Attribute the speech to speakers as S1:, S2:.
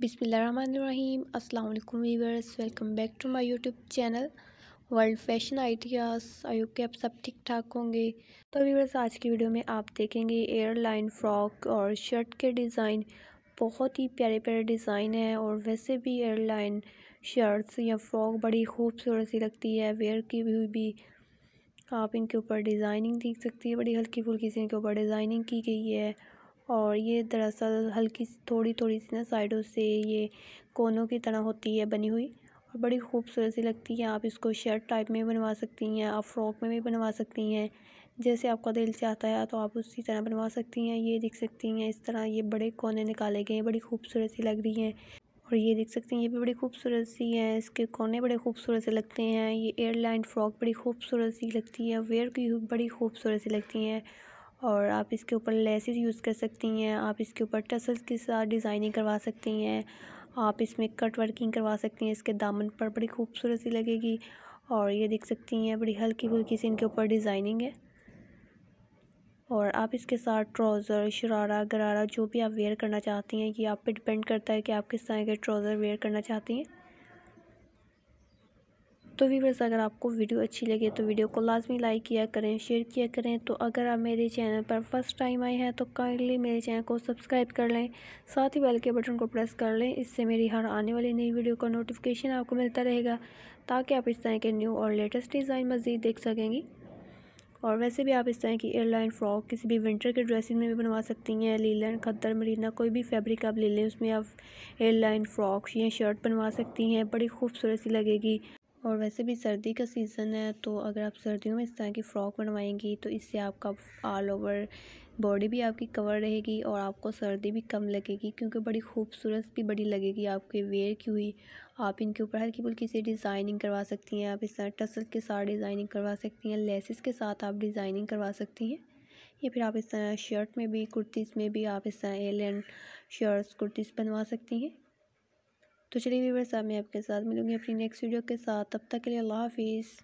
S1: बिसमीम viewers welcome back to my YouTube channel world fashion ideas I hope कि आप सब ठीक ठाक होंगे तो वीवर्स आज की वीडियो में आप देखेंगे एयरलाइन फ्रॉक और शर्ट के डिज़ाइन बहुत ही प्यारे प्यारे डिज़ाइन हैं और वैसे भी एयरलाइन शर्ट्स या फ्रॉक बड़ी खूबसूरत सी लगती है वेयर की भी, भी आप इनके ऊपर डिज़ाइनिंग देख सकती है बड़ी हल्की फुल्की सी इनके ऊपर डिज़ाइनिंग की गई है और ये दरअसल हल्की थोड़ी थोड़ी सी ना साइडों से ये कोनों की तरह होती है बनी हुई और बड़ी खूबसूरत सी लगती है आप इसको शर्ट टाइप में बनवा सकती हैं आप फ्रॉक में भी बनवा सकती हैं जैसे आपका दिल चाहता है तो आप उसी तरह बनवा सकती हैं ये दिख सकती हैं इस तरह ये बड़े कोने निकाले गए हैं बड़ी खूबसूरत सी लग रही हैं और ये दिख सकते हैं ये भी बड़ी खूबसूरत सी है इसके कोने बड़े खूबसूरत से लगते हैं ये एयरलाइन फ़्रॉक बड़ी खूबसूरत सी लगती है वेयर की बड़ी खूबसूरत सी लगती हैं और आप इसके ऊपर लेसिस यूज़ कर सकती हैं आप इसके ऊपर टसल्स के साथ डिज़ाइनिंग करवा सकती हैं आप इसमें कट वर्किंग करवा सकती हैं इसके दामन पर बड़ी खूबसूरत सी लगेगी और ये देख सकती हैं बड़ी हल्की फुल्की सी इनके ऊपर डिज़ाइनिंग है और आप इसके साथ ट्राउज़र शरारा गरारा जो भी आप वेयर करना चाहती हैं ये आप पर डिपेंड करता है कि आप किस तरह के ट्राउज़र वेयर करना चाहती हैं तो वीवर्स अगर आपको वीडियो अच्छी लगे तो वीडियो को लाजमी लाइक किया करें शेयर किया करें तो अगर आप मेरे चैनल पर फर्स्ट टाइम आए हैं तो काइंडली मेरे चैनल को सब्सक्राइब कर लें साथ ही बेल के बटन को प्रेस कर लें इससे मेरी हर आने वाली नई वीडियो का नोटिफिकेशन आपको मिलता रहेगा ताकि आप इस तरह के न्यू और लेटेस्ट डिज़ाइन मज़ीद देख सकेंगी और वैसे भी आप इस तरह की एयरलाइन फ्रॉक किसी भी विंटर के ड्रेसिंग में भी बनवा सकती हैं लीलन खद्दर मरीना कोई भी फैब्रिक आप ले लें उसमें आप एयरलाइन फ्रॉक या शर्ट बनवा सकती हैं बड़ी खूबसूरत सी लगेगी और वैसे भी सर्दी का सीज़न है तो अगर आप सर्दियों में इस तरह की फ़्रॉक बनवाएंगी तो इससे आपका ऑल ओवर बॉडी भी आपकी कवर रहेगी और आपको सर्दी भी कम लगेगी क्योंकि बड़ी खूबसूरत भी बड़ी लगेगी आपके वेयर की हुई आप इनके ऊपर हल्की फुल्की से डिज़ाइनिंग करवा सकती हैं आप इस तरह टसल के साथ डिज़ाइनिंग करवा सकती हैं लेसिस के साथ आप डिज़ाइनिंग करवा सकती हैं या फिर आप इस तरह शर्ट में भी कुर्तीज़ में भी आप इस तरह एलियन शर्ट्स कुर्तीज़ बनवा सकती हैं तो चलिए वीवर साहब मैं आपके साथ मिलूंगी अपनी नेक्स्ट वीडियो के साथ तब तक के लिए अल्लाह हाफिज़